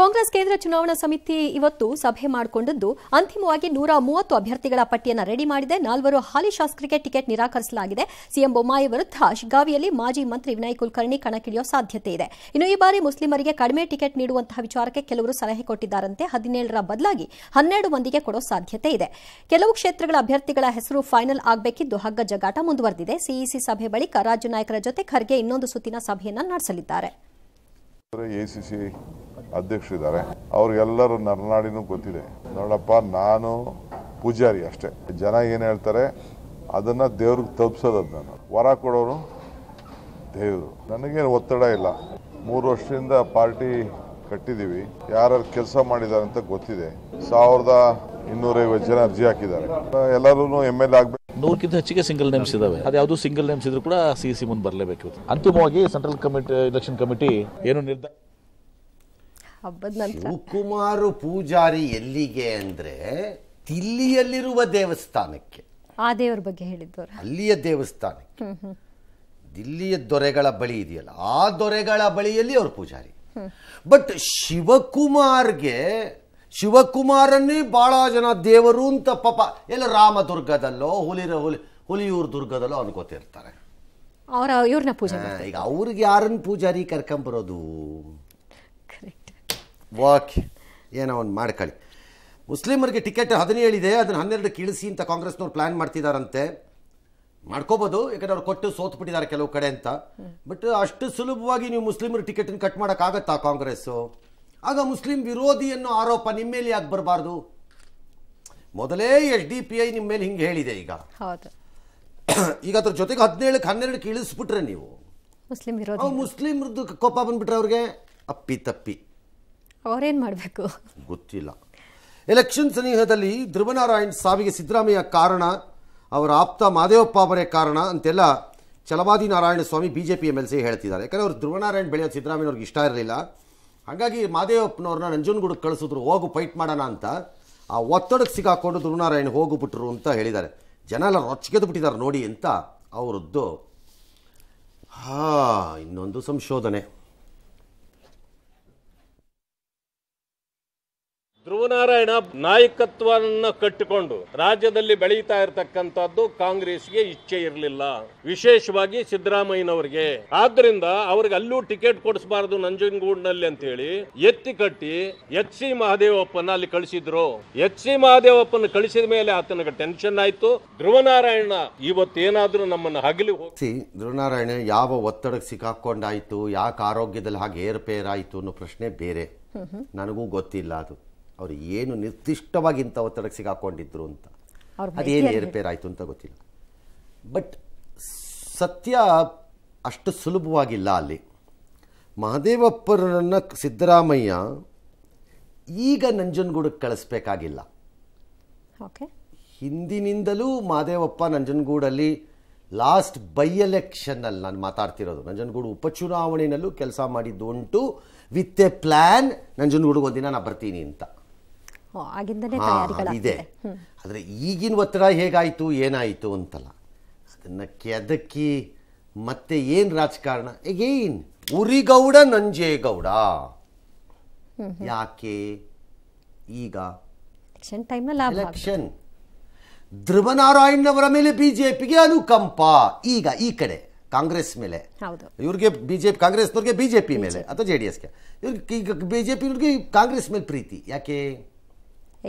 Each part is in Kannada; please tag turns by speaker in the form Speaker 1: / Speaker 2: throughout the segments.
Speaker 1: ಕಾಂಗ್ರೆಸ್ ಕೇಂದ್ರ ಚುನಾವಣಾ ಸಮಿತಿ ಇವತ್ತು ಸಭೆ ಮಾಡಿಕೊಂಡಿದ್ದು ಅಂತಿಮವಾಗಿ ನೂರ ಮೂವತ್ತು ಅಭ್ಯರ್ಥಿಗಳ ಪಟ್ಟಿಯನ್ನು ರೆಡಿ ಮಾಡಿದೆ ನಾಲ್ವರು ಹಾಲಿ ಶಾಸಕರಿಗೆ ಟಿಕೆಟ್ ನಿರಾಕರಿಸಲಾಗಿದೆ ಸಿಎಂ ಬೊಮ್ಮಾಯಿ ವಿರುದ್ಧ ಶಿಗ್ಗಾವಿಯಲ್ಲಿ ಮಾಜಿ ಮಂತ್ರಿ ವಿನಯ್ ಕುಲಕರ್ಣಿ ಕಣಕ್ಕಿಳಿಯುವ ಸಾಧ್ಯತೆ ಇದೆ ಇನ್ನು ಈ ಬಾರಿ ಮುಸ್ಲಿಮರಿಗೆ ಕಡಿಮೆ ಟಿಕೆಟ್ ನೀಡುವಂತಹ ವಿಚಾರಕ್ಕೆ ಕೆಲವರು ಸಲಹೆ ಕೊಟ್ಟಿದ್ದಾರಂತೆ ಹದಿನೇಳರ ಬದಲಾಗಿ ಹನ್ನೆರಡು ಮಂದಿಗೆ ಕೊಡೋ ಸಾಧ್ಯತೆ ಇದೆ ಕೆಲವು ಕ್ಷೇತ್ರಗಳ ಅಭ್ಯರ್ಥಿಗಳ ಹೆಸರು ಫೈನಲ್ ಆಗಬೇಕಿದ್ದು ಹಗ್ಗ ಜಗಾಟ ಮುಂದುವರೆದಿದೆ ಸಿಇಸಿ ಸಭೆ ಬಳಿಕ ರಾಜ್ಯ ನಾಯಕರ ಜೊತೆ ಖರ್ಗೆ ಇನ್ನೊಂದು ಸುತ್ತಿನ ಸಭೆಯನ್ನು ನಡೆಸಲಿದ್ದಾರೆ ಎಸಿಸಿ
Speaker 2: ಅಧ್ಯಕ್ಷರಿದ್ದಾರೆ ಅವ್ರಿಗೆಲ್ಲರೂ ನರನಾಡಿನೂ ಗೊತ್ತಿದೆ ನೋಡಪ್ಪ ನಾನು ಪೂಜಾರಿ ಅಷ್ಟೇ ಜನ ಏನು ಹೇಳ್ತಾರೆ ಅದನ್ನ ದೇವ್ರಿಗೆ ತಪ್ಪಿಸೋದ್ ನಾನು ವರ ಕೊಡೋರು ದೇವರು ನನಗೇನು ಒತ್ತಡ ಇಲ್ಲ ಮೂರು ವರ್ಷದಿಂದ ಪಾರ್ಟಿ ಕಟ್ಟಿದ್ದೀವಿ ಯಾರು ಕೆಲಸ ಮಾಡಿದ್ದಾರೆ ಅಂತ ಗೊತ್ತಿದೆ ಸಾವಿರದ ಇನ್ನೂರೈವತ್ತು ಜನ ಅರ್ಜಿ ಹಾಕಿದ್ದಾರೆ ಎಲ್ಲರೂ ಎಮ್ ಎಲ್ ಆಗ್ಬೇಕು ನೂರಕ್ಕಿಂತ ಹೆಚ್ಚಿಗೆ ಸಿಂಗಲ್ ನೇಮ್ಸ್ ಇದಾವೆ ಅದೂ ಸಿಂಗಲ್ ನೇಮ್ಸ್ ಇದ್ರೂ ಕೂಡ ಸಿ ಸಿ e ಮುಂದೆ ಬರಲೇಬೇಕು ಅಂತಿಮವಾಗಿ ಸೆಂಟ್ರಲ್ ಕಮಿಟಿ ಎಲೆಕ್ಷನ್ ಕಮಿಟಿ ಏನು ನಿರ್ಧಾರ
Speaker 1: ಹಬ್ಬದ
Speaker 2: ಪೂಜಾರಿ ಎಲ್ಲಿಗೆ ಅಂದ್ರೆ ದಿಲ್ಲಿಯಲ್ಲಿರುವ ದೇವಸ್ಥಾನಕ್ಕೆ
Speaker 1: ಆ ದೇವರ ಬಗ್ಗೆ ಹೇಳಿದ್ದವರು
Speaker 2: ಅಲ್ಲಿಯ ದೇವಸ್ಥಾನಕ್ಕೆ ದಿಲ್ಲಿಯ ದೊರೆಗಳ ಬಳಿ ಇದೆಯಲ್ಲ ಆ ದೊರೆಗಳ ಬಳಿಯಲ್ಲಿ ಅವರು ಪೂಜಾರಿ ಬಟ್ ಶಿವಕುಮಾರ್ಗೆ ಶಿವಕುಮಾರನ್ನೇ ಬಹಳ ಜನ ದೇವರು ಅಂತ ಪಾಪ ಎಲ್ಲ ರಾಮದುರ್ಗದಲ್ಲೋ ಹುಲಿರ ಹುಲಿ ಹುಲಿಯೂರು ದುರ್ಗದಲ್ಲೋ ಅನ್ಕೋತಿರ್ತಾರೆ ಅವರ ಇವ್ರನ್ನ ಪೂಜೆ ಈಗ ಅವ್ರಿಗೆ ಯಾರನ್ನ ಪೂಜಾರಿ ಕರ್ಕೊಂಬರೋದು ವಾಕ್ ಏನೋ ಒಂದು ಮಾಡ್ಕೊಳ್ಳಿ ಮುಸ್ಲಿಮರಿಗೆ ಟಿಕೆಟ್ ಹದಿನೇಳಿದೆ ಅದನ್ನು ಹನ್ನೆರಡು ಇಳಿಸಿ ಅಂತ ಕಾಂಗ್ರೆಸ್ನವ್ರು ಪ್ಲ್ಯಾನ್ ಮಾಡ್ತಿದ್ದಾರಂತೆ ಮಾಡ್ಕೋಬೋದು ಯಾಕಂದ್ರೆ ಅವ್ರು ಕೊಟ್ಟು ಸೋತ್ಬಿಟ್ಟಿದ್ದಾರೆ ಕೆಲವು ಕಡೆ ಅಂತ ಬಟ್ ಅಷ್ಟು ಸುಲಭವಾಗಿ ನೀವು ಮುಸ್ಲಿಮರ ಟಿಕೆಟನ್ನು ಕಟ್ ಮಾಡೋಕ್ಕಾಗತ್ತಾ ಕಾಂಗ್ರೆಸ್ಸು ಆಗ ಮುಸ್ಲಿಂ ವಿರೋಧಿ ಅನ್ನೋ ಆರೋಪ ನಿಮ್ಮ ಮೇಲೆ ಯಾಕೆ ಬರಬಾರ್ದು ಮೊದಲೇ ಎಸ್ ಡಿ ಪಿ ಐ ನಿಮ್ಮ ಮೇಲೆ ಹಿಂಗೆ ಹೇಳಿದೆ ಈಗ ಈಗ ಅದ್ರ ಜೊತೆಗೆ ಹದಿನೇಳಕ್ಕೆ ಹನ್ನೆರಡು ಇಳಿಸ್ಬಿಟ್ರೆ ನೀವು ಮುಸ್ಲಿಂ ವಿರೋಧಿ ಮುಸ್ಲಿಮ್ರದ್ದು ಕೋಪ ಬಂದ್ಬಿಟ್ರೆ ಅವ್ರಿಗೆ ಅಪ್ಪಿ ತಪ್ಪಿ
Speaker 1: ಅವರೇನು ಮಾಡಬೇಕು
Speaker 2: ಗೊತ್ತಿಲ್ಲ ಎಲೆಕ್ಷನ್ ಸನಿಹದಲ್ಲಿ ಧ್ರುವನಾರಾಯಣ್ ಸಾವಿಗೆ ಸಿದ್ದರಾಮಯ್ಯ ಕಾರಣ ಅವರ ಆಪ್ತ ಮಾದೇವಪ್ಪ ಅವರೇ ಕಾರಣ ಅಂತೆಲ್ಲ Chalavadi Narayana Swami B J P M L C ಹೇಳ್ತಿದ್ದಾರೆ ಯಾಕಂದರೆ ಅವ್ರು ಧ್ರುವನಾರಾಯಣ್ ಬೆಳೆಯೋದು ಸಿದ್ದರಾಮಯ್ಯವ್ರಿಗೆ ಇಷ್ಟ ಇರಲಿಲ್ಲ ಹಾಗಾಗಿ ಮಾದೇವಪ್ಪನವ್ರನ್ನ ನಂಜನಗೂಡಕ್ಕೆ ಕಳಿಸಿದ್ರು ಹೋಗು ಫೈಟ್ ಮಾಡೋಣ ಅಂತ ಆ ಒತ್ತಡಕ್ಕೆ ಸಿಗಾಕೊಂಡು ಧ್ರುವನಾರಾಯಣ್ ಹೋಗಿಬಿಟ್ರು ಅಂತ ಹೇಳಿದ್ದಾರೆ ಜನ ಎಲ್ಲ ರೊಚ್ಚಿಗೆದ್ದು ಬಿಟ್ಟಿದ್ದಾರೆ ನೋಡಿ ಅಂತ ಅವರದ್ದು ಹಾ ಇನ್ನೊಂದು ಸಂಶೋಧನೆ ಧ್ರುವನಾರಾಯಣ ನಾಯಕತ್ವವನ್ನು ಕಟ್ಟಿಕೊಂಡು ರಾಜ್ಯದಲ್ಲಿ ಬೆಳೀತಾ ಇರತಕ್ಕಂಥದ್ದು ಕಾಂಗ್ರೆಸ್ಗೆ ಇಚ್ಛೆ ಇರಲಿಲ್ಲ ವಿಶೇಷವಾಗಿ ಸಿದ್ದರಾಮಯ್ಯನವರಿಗೆ ಆದ್ರಿಂದ ಅವ್ರಿಗೆ ಅಲ್ಲೂ ಟಿಕೆಟ್ ಕೊಡಿಸಬಾರದು ನಂಜನಗೂಡಿನಲ್ಲಿ ಅಂತ ಹೇಳಿ ಎತ್ತಿ ಕಟ್ಟಿ ಎಚ್ ಸಿ ಮಹಾದೇವಪ್ಪನ ಅಲ್ಲಿ ಕಳಿಸಿದ್ರು ಎಚ್ ಸಿ ಮಹಾದೇವಪ್ಪನ ಕಳಿಸಿದ ಮೇಲೆ ಆತನಿಗೆ ಟೆನ್ಷನ್ ಆಯ್ತು ಧ್ರುವನಾರಾಯಣ ಇವತ್ತೇನಾದ್ರೂ ನಮ್ಮನ್ನು ಹಗಲಿ ಹೋಗಿ ಧ್ರುವನಾರಾಯಣ ಯಾವ ಒತ್ತಡಕ್ಕೆ ಸಿಕ್ಕಾಕೊಂಡಾಯ್ತು ಯಾಕೆ ಆರೋಗ್ಯದಲ್ಲಿ ಹಾಗೆ ಏರ್ಪೇರಾಯ್ತು ಅನ್ನೋ ಪ್ರಶ್ನೆ ಬೇರೆ ನನಗೂ ಗೊತ್ತಿಲ್ಲ ಅದು ಅವರು ಏನು ನಿರ್ದಿಷ್ಟವಾಗಿ ಇಂಥ ಒತ್ತಡಕ್ಕೆ ಸಿಗಾಕೊಂಡಿದ್ರು ಅಂತ
Speaker 1: ಅದೇನು ಏರ್ಪೇರ್
Speaker 2: ಅಂತ ಗೊತ್ತಿಲ್ಲ ಬಟ್ ಸತ್ಯ ಅಷ್ಟು ಸುಲಭವಾಗಿಲ್ಲ ಅಲ್ಲಿ ಮಹದೇವಪ್ಪರನ್ನ ಸಿದ್ದರಾಮಯ್ಯ ಈಗ ನಂಜನಗೂಡಕ್ಕೆ ಕಳಿಸ್ಬೇಕಾಗಿಲ್ಲ ಓಕೆ ಹಿಂದಿನಿಂದಲೂ ಮಹದೇವಪ್ಪ ನಂಜನಗೂಡಲ್ಲಿ ಲಾಸ್ಟ್ ಬೈ ಎಲೆಕ್ಷನ್ನಲ್ಲಿ ನಾನು ಮಾತಾಡ್ತಿರೋದು ನಂಜನಗೂಡು ಉಪಚುನಾವಣೆಯಲ್ಲೂ ಕೆಲಸ ಮಾಡಿದ್ದು ಉಂಟು ವಿತ್ ಎ ಪ್ಲ್ಯಾನ್ ನಂಜನಗೂಡಿಗೆ ಒಂದಿನ ನಾನು ಬರ್ತೀನಿ ಅಂತ
Speaker 1: ಆಗಿಂದನೇ ಇದೆ
Speaker 2: ಆದರೆ ಈಗಿನ ಒತ್ತಡ ಹೇಗಾಯಿತು ಏನಾಯಿತು ಅಂತಲ್ಲ ಅದನ್ನು ಕೆದಕಿ ಮತ್ತೆ ಏನು ರಾಜಕಾರಣ ಏನ್ ಉರಿಗೌಡ ನಂಜೇಗೌಡ ಯಾಕೆ ಈಗ ಎಲೆಕ್ಷನ್ ಧ್ರುವನಾರಾಯಣವರ ಮೇಲೆ ಬಿಜೆಪಿಗೆ ಅನುಕಂಪ ಈಗ ಈ ಕಡೆ ಕಾಂಗ್ರೆಸ್ ಮೇಲೆ ಇವ್ರಿಗೆ ಬಿಜೆಪಿ ಕಾಂಗ್ರೆಸ್ನವ್ರಿಗೆ ಬಿಜೆಪಿ ಮೇಲೆ ಅಥವಾ ಜೆ ಡಿ ಎಸ್ಗೆ ಇವ್ರಿಗೆ ಈಗ ಬಿಜೆಪಿ ಇವ್ರಿಗೆ ಕಾಂಗ್ರೆಸ್ ಮೇಲೆ ಪ್ರೀತಿ ಯಾಕೆ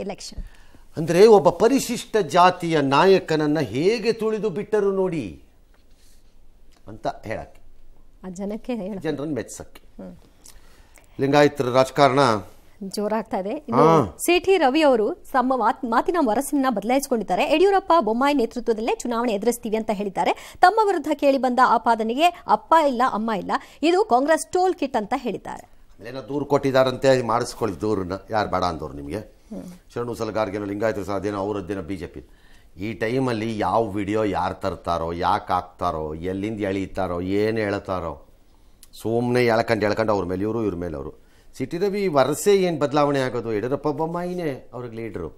Speaker 2: ಎಲೆಕ್ಷನ್ ಅಂದರೆ ಒಬ್ಬ ಪರಿಶಿಷ್ಟ ಜಾತಿಯ ನಾಯಕನನ್ನು ಹೇಗೆ ತುಳಿದು ಬಿಟ್ಟರು ನೋಡಿ ಅಂತ ಹೇಳಕ್ಕೆ
Speaker 1: ಜನಕ್ಕೆ ಜನರನ್ನು
Speaker 2: ಮೆಚ್ಚಕ್ಕೆ ಲಿಂಗಾಯತರ ರಾಜಕಾರಣ
Speaker 1: ಜೋರಾಗ್ತಾ ಇದೆ ಸಿಟಿ ರವಿ ಅವರು ತಮ್ಮ ಮಾತಿನ ವರಸನ್ನ ಬದಲಾಯಿಸಿಕೊಂಡಿದ್ದಾರೆ ಯಡಿಯೂರಪ್ಪ ಬೊಮ್ಮಾಯಿ ನೇತೃತ್ವದಲ್ಲೇ ಚುನಾವಣೆ ಎದುರಿಸ್ತೀವಿ ಅಂತ ಹೇಳಿದ್ದಾರೆ ತಮ್ಮ ವಿರುದ್ಧ ಕೇಳಿ ಬಂದ ಆಪಾದನೆಗೆ ಅಪ್ಪ ಇಲ್ಲ ಅಮ್ಮ ಇಲ್ಲ ಇದು ಕಾಂಗ್ರೆಸ್ ಟೋಲ್ ಕಿಟ್ ಅಂತ ಹೇಳಿದ್ದಾರೆ
Speaker 2: ದೂರು ಕೊಟ್ಟಿದ್ದಾರಂತೆ ಮಾಡಿಸ್ಕೊಳ್ಳಿ ದೂರನ್ನ ಯಾರು ಬೇಡ ಅಂದವ್ರು ನಿಮಗೆ ಶರಣು ಸಲಗಾರ್ಗೇನೋ ಲಿಂಗಾಯತ ಅದೇನೋ ಅವರದ್ದೇನೋ ಬಿ ಜೆ ಪಿ ಈ ಟೈಮಲ್ಲಿ ಯಾವ ವಿಡಿಯೋ ಯಾರು ತರ್ತಾರೋ ಯಾಕೆ ಹಾಕ್ತಾರೋ ಎಲ್ಲಿಂದ ಎಳೀತಾರೋ ಏನು ಹೇಳ್ತಾರೋ ಸುಮ್ಮನೆ ಎಳ್ಕಂಡು ಎಳ್ಕೊಂಡು ಅವ್ರ ಮೇಲೆ ಇವರು ಇವ್ರ ಮೇಲೆ ಅವರು ಸಿಟಿ ರವಿ ವರಸೆ ಏನು ಬದಲಾವಣೆ ಆಗೋದು ಯಡಿಯೂರಪ್ಪ ಬೊಮ್ಮಾಯಿನೇ ಅವ್ರಿಗೆ ಲೀಡ್ರು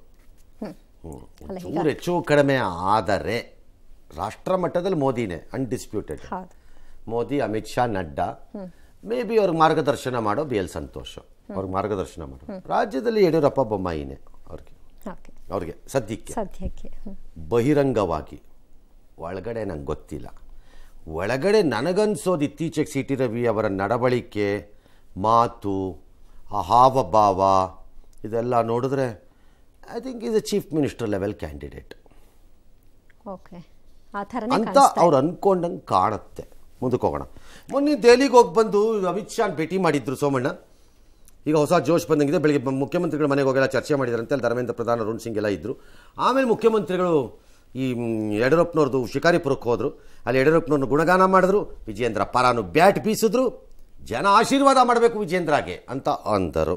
Speaker 2: ಚೂರು ಹೆಚ್ಚು ಕಡಿಮೆ ಆದರೆ ರಾಷ್ಟ್ರ ಮಟ್ಟದಲ್ಲಿ ಮೋದಿನೇ undisputed Modi Amit Shah Nadda may be ಅವ್ರಿಗೆ ಮಾರ್ಗದರ್ಶನ ಮಾಡೋ ಬಿ ಎಲ್ ಸಂತೋಷ್ ಅವ್ರಿಗೆ ಮಾರ್ಗದರ್ಶನ ಮಾಡು ರಾಜ್ಯದಲ್ಲಿ ಯಡಿಯೂರಪ್ಪ ಬೊಮ್ಮಾಯಿನೇ ಅವ್ರಿಗೆ ಅವ್ರಿಗೆ ಸದ್ಯಕ್ಕೆ ಸದ್ಯಕ್ಕೆ ಬಹಿರಂಗವಾಗಿ ಒಳಗಡೆ ನಂಗೆ ಗೊತ್ತಿಲ್ಲ ಒಳಗಡೆ ನನಗನ್ಸೋದು ಇತ್ತೀಚೆಗೆ ಸಿ ಟಿ ರವಿ ಅವರ ನಡವಳಿಕೆ ಮಾತು ಆ ಹಾವಭಾವ ಇದೆಲ್ಲ ನೋಡಿದ್ರೆ I think is a chief minister level candidate
Speaker 1: okay ಅಂತ ಅವ್ರು
Speaker 2: ಅಂದ್ಕೊಂಡಂಗೆ ಕಾಣುತ್ತೆ ಮುಂದಕ್ಕೆ ಹೋಗೋಣ ಮೊನ್ನೆ ದೆಹಲಿಗೆ ಹೋಗಿ ಬಂದು ಅಮಿತ್ ಶಾನ್ ಭೇಟಿ ಮಾಡಿದ್ರು ಸೋಮಣ್ಣ ಈಗ ಹೊಸ ಜೋಶ್ ಬಂದಂಗಿದೆ ಬೆಳಿಗ್ಗೆ ಮುಖ್ಯಮಂತ್ರಿಗಳ ಮನೆಗೆ ಹೋಗೆಲ್ಲ ಚರ್ಚೆ ಮಾಡಿದ್ದಾರೆ ಅಂತೇಳಿ ಧರ್ಮೇಂದ್ರ ಪ್ರಧಾನ ಅರುಣ್ ಸಿಂಗ್ ಎಲ್ಲ ಇದ್ದರು ಆಮೇಲೆ ಮುಖ್ಯಮಂತ್ರಿಗಳು ಈ ಯಡಿಯೂರಪ್ಪನವ್ರದ್ದು ಶಿಕಾರಿಪುರಕ್ಕೆ ಹೋದರು ಅಲ್ಲಿ ಯಡಿಯೂರಪ್ಪನವ್ರನ್ನ ಗುಣಗಾನ ಮಾಡಿದ್ರು ವಿಜೇಂದ್ರ ಪರಾನು ಬ್ಯಾಟ್ ಬೀಸಿದ್ರು ಜನ ಆಶೀರ್ವಾದ ಮಾಡಬೇಕು ವಿಜೇಂದ್ರಗೆ ಅಂತ ಅಂದರು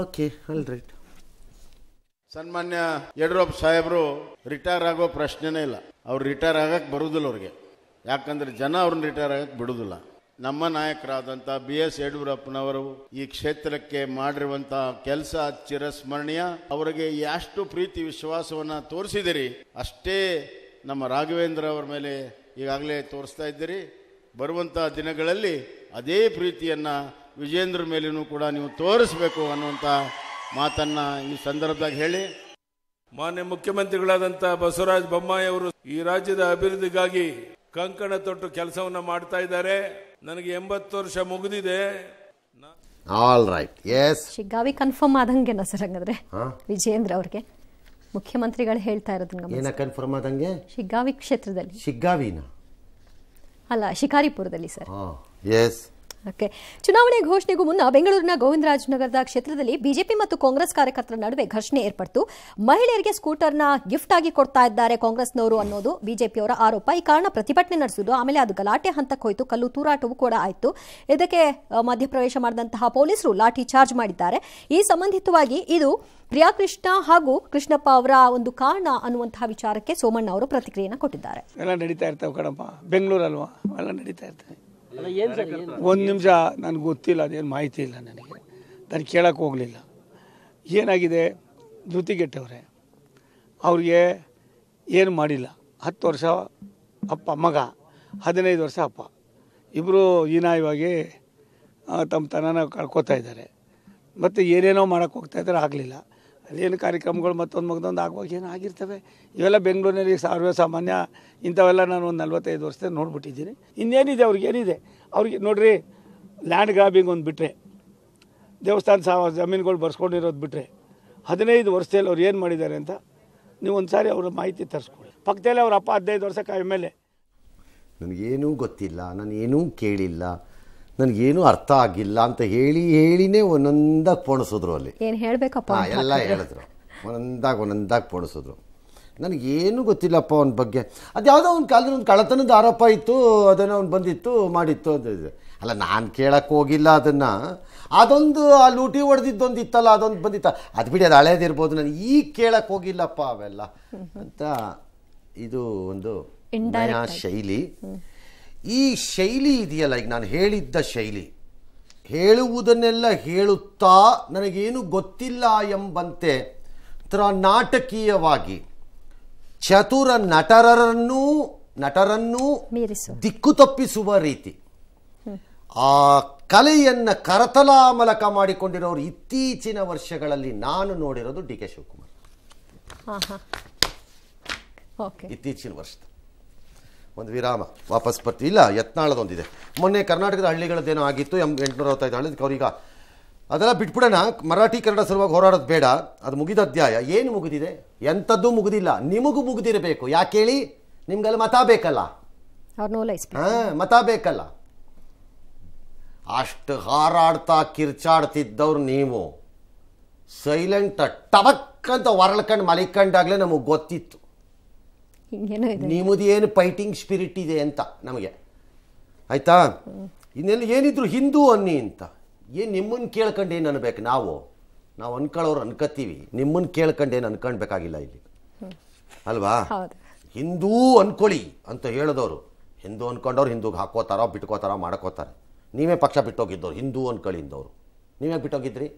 Speaker 2: ಓಕೆ ಅಲ್ ರೈಟ್ ಸನ್ಮಾನ್ಯ ಯಡಿಯೂರಪ್ಪ ಸಾಹೇಬರು ರಿಟೈರ್ ಆಗೋ ಪ್ರಶ್ನೆನೇ ಇಲ್ಲ ಅವ್ರು ರಿಟೈರ್ ಆಗಕ್ಕೆ ಬರೋದಿಲ್ಲ ಅವ್ರಿಗೆ ಯಾಕಂದರೆ ಜನ ಅವ್ರನ್ನ ರಿಟೈರ್ ಆಗಕ್ಕೆ ಬಿಡೋದಿಲ್ಲ ನಮ್ಮ ನಾಯಕರಾದಂಥ ಬಿ ಎಸ್ ಯಡಿಯೂರಪ್ಪನವರು ಈ ಕ್ಷೇತ್ರಕ್ಕೆ ಮಾಡಿರುವಂತಹ ಕೆಲಸ ಚಿರಸ್ಮರಣೀಯ ಅವರಿಗೆ ಎಷ್ಟು ಪ್ರೀತಿ ವಿಶ್ವಾಸವನ್ನು ತೋರಿಸಿದಿರಿ ಅಷ್ಟೇ ನಮ್ಮ ರಾಘವೇಂದ್ರ ಅವರ ಮೇಲೆ ಈಗಾಗಲೇ ತೋರಿಸ್ತಾ ಇದ್ದೀರಿ ಬರುವಂಥ ದಿನಗಳಲ್ಲಿ ಅದೇ ಪ್ರೀತಿಯನ್ನು ವಿಜೇಂದ್ರ ಮೇಲೂ ಕೂಡ ನೀವು ತೋರಿಸಬೇಕು ಅನ್ನುವಂಥ ಮಾತನ್ನು ಈ ಸಂದರ್ಭದಾಗ ಹೇಳಿ ಮಾನ್ಯ ಮುಖ್ಯಮಂತ್ರಿಗಳಾದಂಥ ಬಸವರಾಜ ಬೊಮ್ಮಾಯಿ ಅವರು ಈ ರಾಜ್ಯದ ಅಭಿವೃದ್ಧಿಗಾಗಿ ಕಂಕಣ ತೊಟ್ಟು ಕೆಲಸವನ್ನು ಮಾಡ್ತಾ ಇದ್ದಾರೆ ನನಗೆ ಎಂಬತ್ತು ವರ್ಷ ಮುಗಿದಿದೆ all right yes
Speaker 1: Shiggaon confirm ಆದಂಗೆನ ಸರ್ ಹಂಗಂದ್ರೆ ವಿಜಯೇಂದ್ರ ಅವ್ರಿಗೆ ಮುಖ್ಯಮಂತ್ರಿಗಳು ಹೇಳ್ತಾ ಇರೋದು ಏನ
Speaker 2: ಕನ್ಫರ್ಮ್ ಆದಂಗೆ
Speaker 1: ಶಿಗ್ಗಾವಿ ಕ್ಷೇತ್ರದಲ್ಲಿ ಶಿಗ್ಗಾವಿನ ಅಲ್ಲ ಶಿಕಾರಿಪುರದಲ್ಲಿ ಸರ್ ಎಸ್ ಚುನಾವಣೆ ಘೋಷಣೆಗೂ ಮುನ್ನ ಬೆಂಗಳೂರಿನ ಗೋವಿಂದರಾಜನಗರದ ಕ್ಷೇತ್ರದಲ್ಲಿ ಬಿಜೆಪಿ ಮತ್ತು ಕಾಂಗ್ರೆಸ್ ಕಾರ್ಯಕರ್ತರ ನಡುವೆ ಘರ್ಷಣೆ ಏರ್ಪಟ್ಟು ಮಹಿಳೆಯರಿಗೆ ಸ್ಕೂಟರ್ನ ಗಿಫ್ಟ್ ಆಗಿ ಕೊಡ್ತಾ ಇದ್ದಾರೆ ಕಾಂಗ್ರೆಸ್ನವರು ಅನ್ನೋದು ಬಿಜೆಪಿಯವರ ಆರೋಪ ಈ ಕಾರಣ ಪ್ರತಿಭಟನೆ ನಡೆಸಿದ್ದು ಆಮೇಲೆ ಅದು ಗಲಾಟೆ ಹಂತಕ್ಕೆ ಹೋಯಿತು ಕಲ್ಲು ತೂರಾಟವೂ ಕೂಡ ಆಯಿತು ಇದಕ್ಕೆ ಮಧ್ಯಪ್ರವೇಶ ಮಾಡಿದಂತಹ ಪೊಲೀಸರು ಲಾಠಿ ಚಾರ್ಜ್ ಮಾಡಿದ್ದಾರೆ ಈ ಸಂಬಂಧಿತವಾಗಿ ಇದು ಪ್ರಿಯಾಕೃಷ್ಣ ಹಾಗೂ ಕೃಷ್ಣಪ್ಪ ಅವರ ಒಂದು ಕಾರಣ ಅನ್ನುವಂತಹ ವಿಚಾರಕ್ಕೆ ಸೋಮಣ್ಣ ಅವರು ಪ್ರತಿಕ್ರಿಯೆಯನ್ನು ಕೊಟ್ಟಿದ್ದಾರೆ
Speaker 2: ಎಲ್ಲ ನಡೀತಾ ಇರ್ತಾವೆ ಕಣಪ್ಪ ಬೆಂಗಳೂರಲ್ವಾ ಎಲ್ಲ ನಡೀತಾ ಇರ್ತವೆ ಒಂದು ನಿಮಿಷ ನನಗೆ ಗೊತ್ತಿಲ್ಲ ಅದೇನು ಮಾಹಿತಿ ಇಲ್ಲ ನನಗೆ ನಾನು ಕೇಳೋಕ್ಕೆ ಹೋಗಲಿಲ್ಲ ಏನಾಗಿದೆ ಧೃತಿಗೆಟ್ಟವ್ರೆ ಅವ್ರಿಗೆ ಏನು ಮಾಡಿಲ್ಲ ಹತ್ತು ವರ್ಷ ಅಪ್ಪ ಮಗ ಹದಿನೈದು ವರ್ಷ ಅಪ್ಪ ಇಬ್ಬರು ಹೀನಾಯವಾಗಿ ತಮ್ಮ ತನನ ಕಳ್ಕೊತಾ ಇದ್ದಾರೆ ಮತ್ತು ಏನೇನೋ ಮಾಡೋಕ್ಕೆ ಹೋಗ್ತಾ ಇದ್ದಾರೆ ಆಗಲಿಲ್ಲ ಅದೇನು ಕಾರ್ಯಕ್ರಮಗಳು ಮತ್ತೊಂದು ಮಗದೊಂದು ಆಗುವಾಗ ಏನು ಆಗಿರ್ತವೆ ಇವೆಲ್ಲ ಬೆಂಗಳೂರಿನಲ್ಲಿ ಸಾವಿರ ಸಾಮಾನ್ಯ ಇಂಥವೆಲ್ಲ ನಾನು ಒಂದು ನಲ್ವತ್ತೈದು ವರ್ಷದಿಂದ ನೋಡ್ಬಿಟ್ಟಿದ್ದೀನಿ ಇನ್ನೇನಿದೆ ಅವ್ರಿಗೆ ಏನಿದೆ ಅವ್ರಿಗೆ ನೋಡಿರಿ ಲ್ಯಾಂಡ್ ಗ್ರಾಬಿಂಗ್ ಒಂದು ಬಿಟ್ಟರೆ ದೇವಸ್ಥಾನ ಸಹ ಜಮೀನುಗಳು ಬರ್ಸ್ಕೊಂಡಿರೋದು ಬಿಟ್ಟರೆ ಹದಿನೈದು ವರ್ಷದಲ್ಲಿ ಅವ್ರು ಏನು ಮಾಡಿದ್ದಾರೆ ಅಂತ ನೀವು ಒಂದು ಸಾರಿ ಅವರ ಮಾಹಿತಿ ತರಿಸ್ಕೊಳ್ಳಿ ಪಕ್ಕದಲ್ಲೇ ಅವರ ಅಪ್ಪ ಹದಿನೈದು ವರ್ಷಕ್ಕೆ ಎಮ್ ಎಲ್ ನನಗೇನೂ ಗೊತ್ತಿಲ್ಲ ನಾನು ಏನೂ ಕೇಳಿಲ್ಲ ನನಗೇನು ಅರ್ಥ ಆಗಿಲ್ಲ ಅಂತ ಹೇಳಿ ಹೇಳಿನೇ ಒಂದೊಂದಾಗಿ ಪೋಣಿಸಿದ್ರು ಅಲ್ಲಿ
Speaker 1: ಏನು ಹೇಳಬೇಕಪ್ಪ ಎಲ್ಲ ಹೇಳಿದ್ರು
Speaker 2: ಒಂದೊಂದಾಗಿ ಒಂದೊಂದಾಗಿ ಪೋಣಿಸಿದ್ರು ನನಗೇನು ಗೊತ್ತಿಲ್ಲಪ್ಪ ಅವನ ಬಗ್ಗೆ ಅದು ಯಾವುದೋ ಒಂದು ಕಾಲದಲ್ಲಿ ಒಂದು ಕಳತನದ ಆರೋಪ ಇತ್ತು ಅದನ್ನು ಅವ್ನು ಬಂದಿತ್ತು ಮಾಡಿತ್ತು ಅಂತ ಅಲ್ಲ ನಾನು ಕೇಳಕ್ಕೆ ಹೋಗಿಲ್ಲ ಅದನ್ನು ಅದೊಂದು ಆ ಲೂಟಿ ಹೊಡೆದಿದ್ದೊಂದು ಇತ್ತಲ್ಲ ಅದೊಂದು ಬಂದಿತ್ತ ಅದು ಬಿಡಿ ಅದು ಹಳೇದಿರ್ಬೋದು ನಾನು ಈಗ ಕೇಳಕ್ಕೆ ಹೋಗಿಲ್ಲಪ್ಪ ಅವೆಲ್ಲ ಅಂತ ಇದು ಒಂದು ಶೈಲಿ ಈ ಶೈಲಿ ಇದೆಯಲ್ಲ ಈಗ ನಾನು ಹೇಳಿದ್ದ ಶೈಲಿ ಹೇಳುವುದನ್ನೆಲ್ಲ ಹೇಳುತ್ತಾ ನನಗೇನು ಗೊತ್ತಿಲ್ಲ ಎಂಬಂತೆ ತ್ರಾ ನಾಟಕೀಯವಾಗಿ ಚತುರ ನಟರರನ್ನೂ ನಟರನ್ನೂ ದಿಕ್ಕು ತಪ್ಪಿಸುವ ರೀತಿ ಆ ಕಲೆಯನ್ನು ಕರತಲಾಮಲಕ ಮಾಡಿಕೊಂಡಿರೋರು ಇತ್ತೀಚಿನ ವರ್ಷಗಳಲ್ಲಿ ನಾನು ನೋಡಿರೋದು ಡಿ ಕೆ ಶಿವಕುಮಾರ್ ಇತ್ತೀಚಿನ ವರ್ಷ ಒಂದು ವಿರಾಮ ವಾಪಸ್ ಬರ್ತೀವಿ ಇಲ್ಲ ಯತ್ನಾಳದೊಂದಿದೆ ಮೊನ್ನೆ ಕರ್ನಾಟಕದ ಹಳ್ಳಿಗಳದ್ದೇನೋ ಆಗಿತ್ತು ಎಂ ಎಂಟುನೂರ ಅರವತ್ತೈದು ಹಳ್ಳಿದಕ್ಕೆ ಅವ್ರೀಗ ಅದೆಲ್ಲ ಬಿಟ್ಬಿಡೋಣ ಮರಾಠಿ ಕನ್ನಡ ಸಲುವಾಗಿ ಹೋರಾಡೋದು ಬೇಡ ಅದು ಮುಗಿದ ಅಧ್ಯಾಯ ಏನು ಮುಗಿದಿದೆ ಎಂಥದ್ದು ಮುಗಿದಿಲ್ಲ ನಿಮಗೂ ಮುಗಿದಿರಬೇಕು ಯಾಕೆ ಹೇಳಿ ಅಲ್ಲಿ ಮತ ಬೇಕಲ್ಲ
Speaker 1: ಹಾಂ
Speaker 2: ಮತ ಬೇಕಲ್ಲ ಅಷ್ಟು ಹಾರಾಡ್ತಾ ಕಿರ್ಚಾಡ್ತಿದ್ದವ್ರು ನೀವು ಸೈಲೆಂಟ್ ಟವಕ್ ಅಂತ ಒರಳ್ಕಂಡು ಮಲಿಕಂಡಾಗಲೇ ನಮಗೆ ಗೊತ್ತಿತ್ತು
Speaker 1: ಹಿಂಗೇನೋ ಇದೆ
Speaker 2: ಏನು ಫೈಟಿಂಗ್ ಸ್ಪಿರಿಟ್ ಇದೆ ಅಂತ ನಮಗೆ ಆಯ್ತಾ ಇನ್ನೆಲ್ಲ ಏನಿದ್ರು ಹಿಂದೂ ಅನ್ನಿ ಅಂತ ಏನು ನಿಮ್ಮನ್ನ ಕೇಳ್ಕೊಂಡು ಏನು ಅನ್ಬೇಕು ನಾವು ನಾವು ಅನ್ಕೊಳ್ಳೋರು ಅನ್ಕೋತೀವಿ ನಿಮ್ಮನ್ನು ಕೇಳ್ಕೊಂಡು ಏನು ಅನ್ಕೊಳ್ಬೇಕಾಗಿಲ್ಲ ಇಲ್ಲಿ ಅಲ್ವಾ ಹಿಂದೂ ಅನ್ಕೊಳ್ಳಿ ಅಂತ ಹೇಳಿದವರು ಹಿಂದೂ ಅನ್ಕೊಂಡವ್ರು ಹಿಂದೂಗೆ ಹಾಕೋತಾರೋ ಬಿಟ್ಕೋತಾರೋ ಮಾಡ್ಕೋತಾರೆ ನೀವೇ ಪಕ್ಷ ಬಿಟ್ಟೋಗಿದ್ದವ್ರು ಹಿಂದೂ ಅನ್ಕೊಳ್ಳಿ ಇಂದವರು ನೀವೇ ಬಿಟ್ಟೋಗಿದ್ರಿ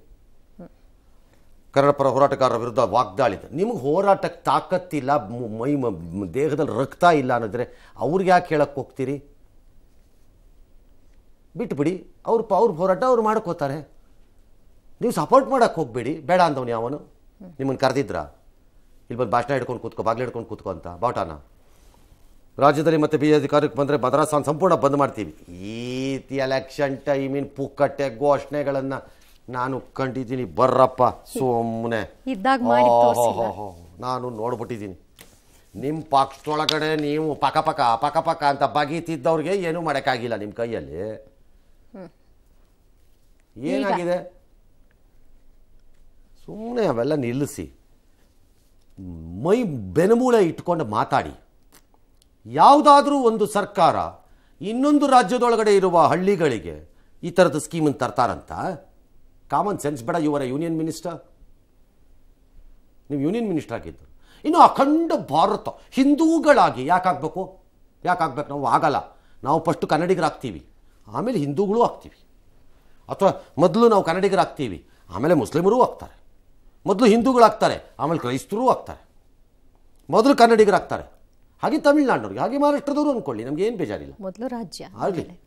Speaker 2: ಕನ್ನಡಪರ ಹೋರಾಟಗಾರರ ವಿರುದ್ಧ ವಾಗ್ದಾಳಿ ನಿಮಗೆ ಹೋರಾಟಕ್ಕೆ ತಾಕತ್ತಿಲ್ಲ ಮೈ ದೇಹದಲ್ಲಿ ರಕ್ತ ಇಲ್ಲ ಅನ್ನೋದ್ರೆ ಅವ್ರಿಗೆ ಯಾಕೆ ಹೇಳಕ್ಕೆ ಹೋಗ್ತೀರಿ ಬಿಟ್ಬಿಡಿ ಅವ್ರ ಅವ್ರ ಹೋರಾಟ ಅವ್ರು ಮಾಡ್ಕೋತಾರೆ ನೀವು ಸಪೋರ್ಟ್ ಮಾಡೋಕ್ಕೆ ಹೋಗಬೇಡಿ ಬೇಡ ಅಂದವನು ಯಾವನು ನಿಮ್ಮನ್ನು ಕರೆದಿದ್ರ ಇಲ್ಲಿ ಬಂದು ಭಾಷಣ ಹಿಡ್ಕೊಂಡು ಕೂತ್ಕೋ ಬಾಗಿಲು ಹಿಡ್ಕೊಂಡು ಕೂತ್ಕೋ ಅಂತ ಬಾಟಾನ ರಾಜ್ಯದಲ್ಲಿ ಮತ್ತೆ ಬಿ ಅಧಿಕಾರಕ್ಕೆ ಬಂದರೆ ಭದ್ರಾಸ್ಥಾನ ಸಂಪೂರ್ಣ ಬಂದ್ ಮಾಡ್ತೀವಿ ಈ ಎಲೆಕ್ಷನ್ ಟೈಮಿನ ಪುಕ್ಕಟ್ಟೆ ಘೋಷಣೆಗಳನ್ನು ನಾನು ಕಂಡಿದ್ದೀನಿ ಬರ್ರಪ್ಪ ಸುಮ್ಮನೆ ನಾನು ನೋಡ್ಬಿಟ್ಟಿದ್ದೀನಿ ನಿಮ್ಮ ಪಕ್ಷದೊಳಗಡೆ ನೀವು ಪಕ ಪಕ ಅಂತ ಬಗೀತಿದ್ದವ್ರಿಗೆ ಏನೂ ಮಾಡೋಕ್ಕಾಗಿಲ್ಲ ನಿಮ್ಮ ಕೈಯಲ್ಲಿ ಏನಾಗಿದೆ ಸುಮ್ಮನೆ ಅವೆಲ್ಲ ನಿಲ್ಲಿಸಿ ಮೈ ಬೆನಮೂಳೆ ಇಟ್ಕೊಂಡು ಮಾತಾಡಿ ಯಾವುದಾದ್ರೂ ಒಂದು ಸರ್ಕಾರ ಇನ್ನೊಂದು ರಾಜ್ಯದೊಳಗಡೆ ಇರುವ ಹಳ್ಳಿಗಳಿಗೆ ಈ ಥರದ ಸ್ಕೀಮನ್ನು ತರ್ತಾರಂತ ಕಾಮನ್ ಸೆನ್ಸ್ ಬೇಡ ಇವರ ಯೂನಿಯನ್ ಮಿನಿಸ್ಟರ್ ನೀವು ಯೂನಿಯನ್ ಮಿನಿಸ್ಟರ್ ಆಗಿದ್ದು ಇನ್ನು ಅಖಂಡ ಭಾರತ ಹಿಂದೂಗಳಾಗಿ ಯಾಕಾಗಬೇಕು ಯಾಕಾಗಬೇಕು ನಾವು ಆಗಲ್ಲ ನಾವು ಫಸ್ಟು ಕನ್ನಡಿಗರಾಗ್ತೀವಿ ಆಮೇಲೆ ಹಿಂದೂಗಳು ಆಗ್ತೀವಿ ಅಥವಾ ಮೊದಲು ನಾವು ಕನ್ನಡಿಗರಾಗ್ತೀವಿ ಆಮೇಲೆ ಮುಸ್ಲಿಮರೂ ಆಗ್ತಾರೆ ಮೊದಲು ಹಿಂದೂಗಳಾಗ್ತಾರೆ ಆಮೇಲೆ ಕ್ರೈಸ್ತರು ಆಗ್ತಾರೆ ಮೊದಲು ಕನ್ನಡಿಗರಾಗ್ತಾರೆ ಹಾಗೆ ತಮಿಳ್ನಾಡಿನವ್ರಿಗೆ ಹಾಗೆ ಮಹಾರಾಷ್ಟ್ರದವರು ಅಂದ್ಕೊಳ್ಳಿ ನಮ್ಗೆ ಏನು ಬೇಜಾರಿಲ್ಲ
Speaker 1: ಮೊದಲು ರಾಜ್ಯ
Speaker 2: ಆಗಲಿ